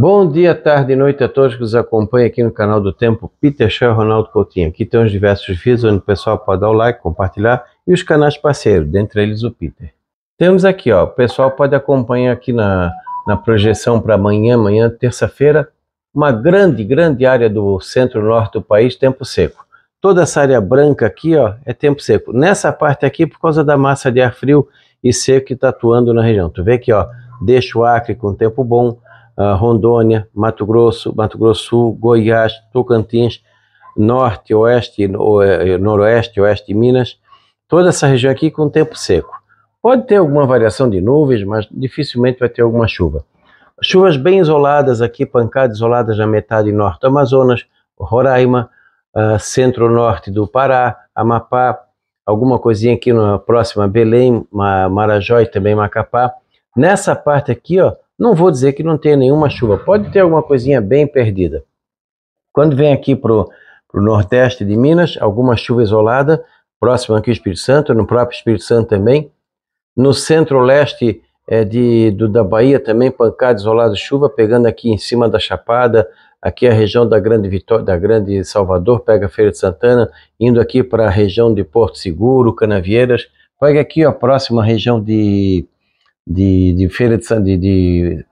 Bom dia, tarde e noite a todos que nos acompanham aqui no canal do Tempo, Peter Chan Ronaldo Coutinho. Aqui tem os diversos vídeos onde o pessoal pode dar o like, compartilhar e os canais parceiros, dentre eles o Peter. Temos aqui, ó, o pessoal pode acompanhar aqui na, na projeção para amanhã, amanhã, terça-feira, uma grande, grande área do centro-norte do país, tempo seco. Toda essa área branca aqui, ó, é tempo seco. Nessa parte aqui, por causa da massa de ar frio e seco que está atuando na região. Tu vê aqui, ó, deixa o Acre com tempo bom, ah, Rondônia, Mato Grosso, Mato Grosso Sul, Goiás, Tocantins, Norte, Oeste, eh, Noroeste, Oeste e Minas, toda essa região aqui com tempo seco. Pode ter alguma variação de nuvens, mas dificilmente vai ter alguma chuva. Chuvas bem isoladas aqui, pancadas isoladas na metade norte do Amazonas, Roraima, uh, centro-norte do Pará, Amapá, alguma coisinha aqui na próxima Belém, Marajó e também Macapá. Nessa parte aqui, ó, não vou dizer que não tenha nenhuma chuva, pode ter alguma coisinha bem perdida. Quando vem aqui para o nordeste de Minas, alguma chuva isolada, próxima aqui ao Espírito Santo, no próprio Espírito Santo também. No centro-leste é, de, da Bahia também, pancada isolada de chuva, pegando aqui em cima da Chapada, aqui a região da Grande Vitória, da Grande Salvador, pega a Feira de Santana, indo aqui para a região de Porto Seguro, Canavieiras, pega aqui ó, a próxima região de de, de Feira de, San, de, de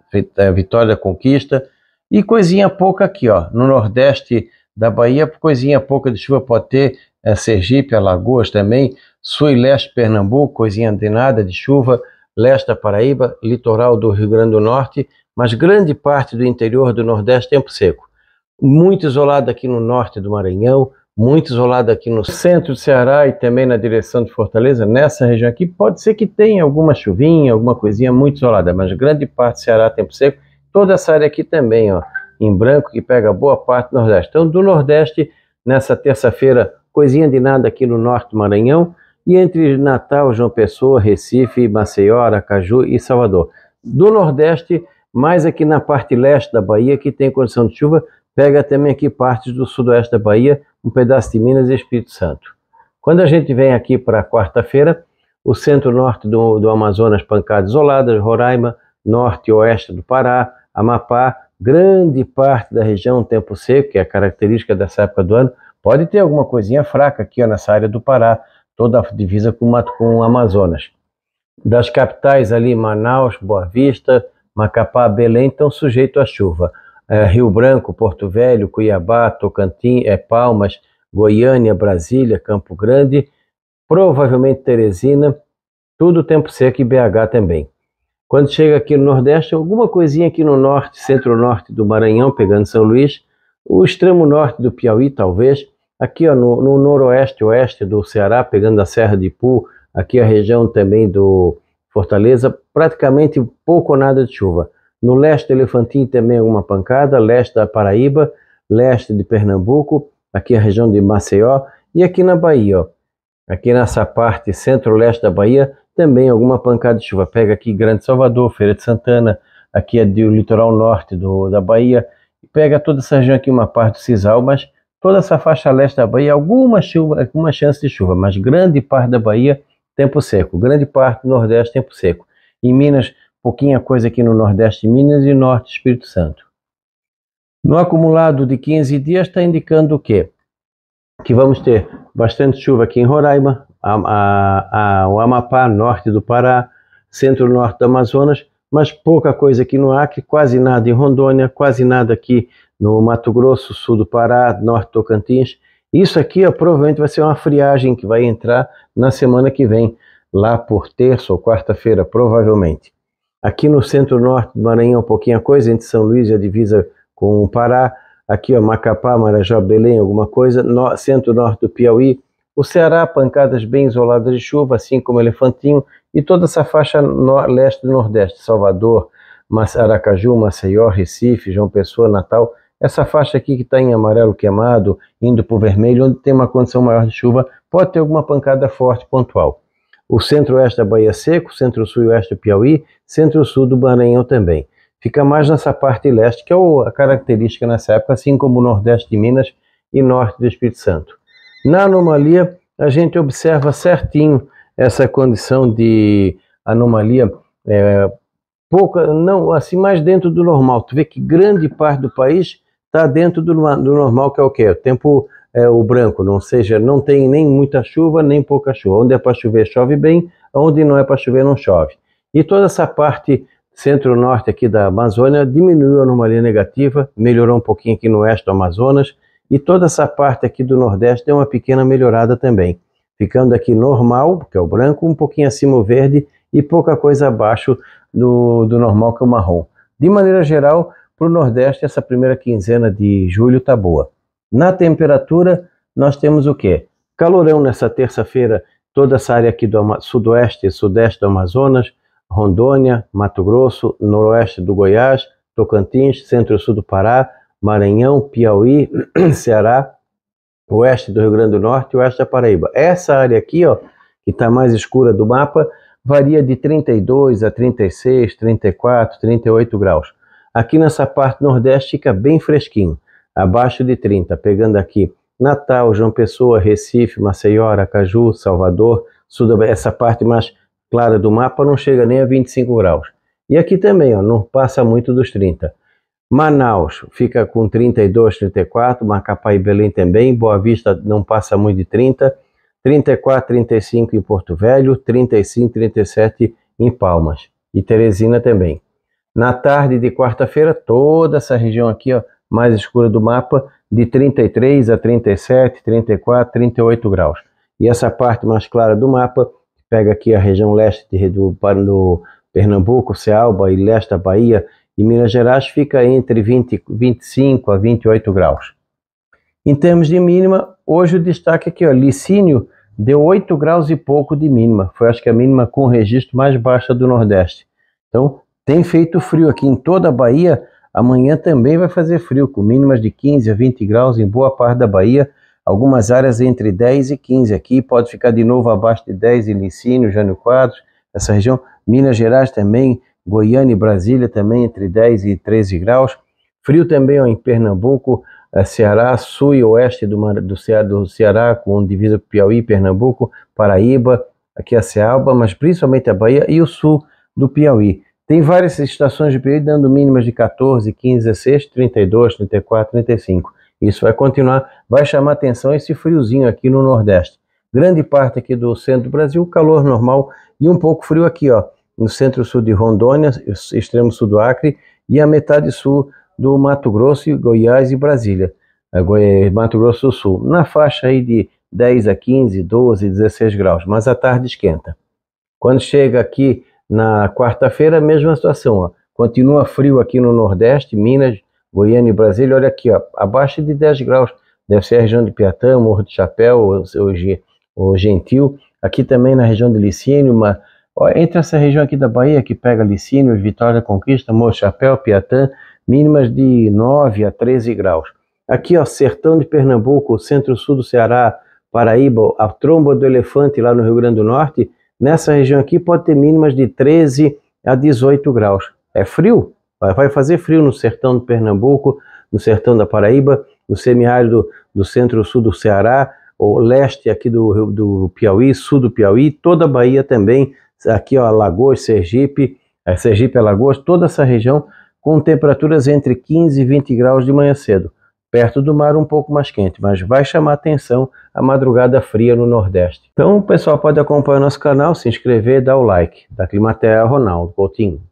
Vitória Conquista e coisinha pouca aqui, ó, no Nordeste da Bahia, coisinha pouca de chuva pode ter é, Sergipe, Alagoas também, Sul e Leste Pernambuco, coisinha de nada de chuva, Leste da Paraíba, litoral do Rio Grande do Norte, mas grande parte do interior do Nordeste tempo seco. Muito isolado aqui no norte do Maranhão, muito isolado aqui no centro do Ceará e também na direção de Fortaleza, nessa região aqui, pode ser que tenha alguma chuvinha, alguma coisinha muito isolada, mas grande parte do Ceará tempo seco, toda essa área aqui também, ó, em branco, que pega boa parte do Nordeste. Então, do Nordeste, nessa terça-feira, coisinha de nada aqui no Norte do Maranhão, e entre Natal, João Pessoa, Recife, Maceió, Aracaju e Salvador. Do Nordeste, mais aqui na parte leste da Bahia, que tem condição de chuva, Pega também aqui partes do sudoeste da Bahia, um pedaço de Minas e Espírito Santo. Quando a gente vem aqui para quarta-feira, o centro-norte do, do Amazonas, pancadas isoladas, Roraima, norte e oeste do Pará, Amapá, grande parte da região tempo seco, que é a característica dessa época do ano, pode ter alguma coisinha fraca aqui ó, nessa área do Pará, toda a divisa com, com o Amazonas. Das capitais ali, Manaus, Boa Vista, Macapá, Belém, estão sujeitos à chuva. É, Rio Branco, Porto Velho, Cuiabá, Tocantins, é, Palmas, Goiânia, Brasília, Campo Grande, provavelmente Teresina, tudo tempo seco e BH também. Quando chega aqui no Nordeste, alguma coisinha aqui no Norte, Centro-Norte do Maranhão, pegando São Luís, o extremo Norte do Piauí, talvez, aqui ó, no, no Noroeste, Oeste do Ceará, pegando a Serra de Ipu, aqui a região também do Fortaleza, praticamente pouco ou nada de chuva. No leste elefantim também alguma é pancada, leste da Paraíba, leste de Pernambuco, aqui a região de Maceió e aqui na Bahia. Ó. Aqui nessa parte centro-leste da Bahia também alguma pancada de chuva. Pega aqui Grande Salvador, Feira de Santana, aqui é do litoral norte do, da Bahia, e pega toda essa região aqui, uma parte do Cisal, mas toda essa faixa leste da Bahia, alguma chuva, alguma chance de chuva, mas grande parte da Bahia, tempo seco. Grande parte do Nordeste, tempo seco. Em Minas, pouquinha coisa aqui no Nordeste Minas e Norte Espírito Santo. No acumulado de 15 dias está indicando o quê? Que vamos ter bastante chuva aqui em Roraima, a, a, a, o Amapá, norte do Pará, centro-norte do Amazonas, mas pouca coisa aqui no Acre, quase nada em Rondônia, quase nada aqui no Mato Grosso, sul do Pará, norte do Tocantins. Isso aqui ó, provavelmente vai ser uma friagem que vai entrar na semana que vem, lá por terça ou quarta-feira, provavelmente. Aqui no centro-norte do Maranhão, um pouquinho a coisa, entre São Luís e a divisa com o Pará. Aqui, ó, Macapá, Marajó, Belém, alguma coisa. No, centro-norte do Piauí. O Ceará, pancadas bem isoladas de chuva, assim como Elefantinho. E toda essa faixa no, leste do Nordeste, Salvador, Aracaju, Maceió, Recife, João Pessoa, Natal. Essa faixa aqui que está em amarelo queimado, indo para o vermelho, onde tem uma condição maior de chuva, pode ter alguma pancada forte pontual. O centro-oeste da Bahia seco, centro-sul e oeste do Piauí, centro-sul do Maranhão também. Fica mais nessa parte leste, que é a característica nessa época, assim como o nordeste de Minas e norte do Espírito Santo. Na anomalia, a gente observa certinho essa condição de anomalia é, pouca, não assim, mais dentro do normal. Tu vê que grande parte do país está dentro do, do, normal, que é o quê? O tempo é, o branco, não seja, não tem nem muita chuva, nem pouca chuva. Onde é para chover, chove bem, onde não é para chover, não chove. E toda essa parte centro-norte aqui da Amazônia diminuiu a anomalia negativa, melhorou um pouquinho aqui no oeste do Amazonas, e toda essa parte aqui do nordeste deu uma pequena melhorada também, ficando aqui normal, que é o branco, um pouquinho acima o verde e pouca coisa abaixo do, do normal, que é o marrom. De maneira geral, para o nordeste, essa primeira quinzena de julho está boa. Na temperatura, nós temos o quê? Calorão nessa terça-feira, toda essa área aqui do sudoeste e sudeste do Amazonas, Rondônia, Mato Grosso, noroeste do Goiás, Tocantins, centro-sul do Pará, Maranhão, Piauí, Ceará, oeste do Rio Grande do Norte e oeste da Paraíba. Essa área aqui, ó, que está mais escura do mapa, varia de 32 a 36, 34, 38 graus. Aqui nessa parte nordeste fica bem fresquinho, abaixo de 30, pegando aqui Natal, João Pessoa, Recife, Maceió, Aracaju, Salvador, Sudab essa parte mais clara do mapa não chega nem a 25 graus. E aqui também, ó, não passa muito dos 30. Manaus fica com 32, 34, Macapá e Belém também, Boa Vista não passa muito de 30, 34, 35 em Porto Velho, 35, 37 em Palmas e Teresina também. Na tarde de quarta-feira, toda essa região aqui, ó, mais escura do mapa, de 33 a 37, 34, 38 graus. E essa parte mais clara do mapa pega aqui a região leste de, do, do Pernambuco, Cealba e leste da Bahia e Minas Gerais, fica entre 20, 25 a 28 graus. Em termos de mínima, hoje o destaque aqui, ó, Licínio deu 8 graus e pouco de mínima. Foi acho que a mínima com registro mais baixa do Nordeste. Então, tem feito frio aqui em toda a Bahia. Amanhã também vai fazer frio, com mínimas de 15 a 20 graus em boa parte da Bahia algumas áreas entre 10 e 15 aqui, pode ficar de novo abaixo de 10 em Licínio, Jânio Quadros, essa região, Minas Gerais também, Goiânia e Brasília também entre 10 e 13 graus, frio também ó, em Pernambuco, eh, Ceará, sul e oeste do, do, Ceará, do Ceará, com divisa Piauí, Pernambuco, Paraíba, aqui a Ceaba, mas principalmente a Bahia e o sul do Piauí. Tem várias estações de período dando mínimas de 14, 15, 16, 32, 34, 35. Isso vai continuar, vai chamar atenção esse friozinho aqui no Nordeste. Grande parte aqui do centro do Brasil, calor normal e um pouco frio aqui, ó, no centro-sul de Rondônia, extremo sul do Acre e a metade sul do Mato Grosso, Goiás e Brasília, Mato Grosso do Sul, na faixa aí de 10 a 15, 12, 16 graus, mas à tarde esquenta. Quando chega aqui na quarta-feira, mesma situação, ó, continua frio aqui no Nordeste, Minas, Goiânia e Brasília, olha aqui, ó, abaixo de 10 graus. Deve ser a região de Piatã, Morro do Chapéu, hoje o Gentil. Aqui também na região de Licínio, uma, ó, entre essa região aqui da Bahia, que pega Licínio, Vitória Conquista, Morro do Chapéu, Piatã, mínimas de 9 a 13 graus. Aqui, ó, sertão de Pernambuco, centro-sul do Ceará, Paraíba, a tromba do elefante lá no Rio Grande do Norte, nessa região aqui pode ter mínimas de 13 a 18 graus. É frio? Vai fazer frio no sertão de Pernambuco, no sertão da Paraíba, no semiárido do centro-sul do Ceará, o leste aqui do, do Piauí, sul do Piauí, toda a Bahia também, aqui ó, Alagoas, Sergipe, é, Sergipe, Alagoas, toda essa região com temperaturas entre 15 e 20 graus de manhã cedo. Perto do mar um pouco mais quente, mas vai chamar atenção a madrugada fria no Nordeste. Então o pessoal pode acompanhar nosso canal, se inscrever e dar o like. Da Climatéia, Ronaldo Coutinho.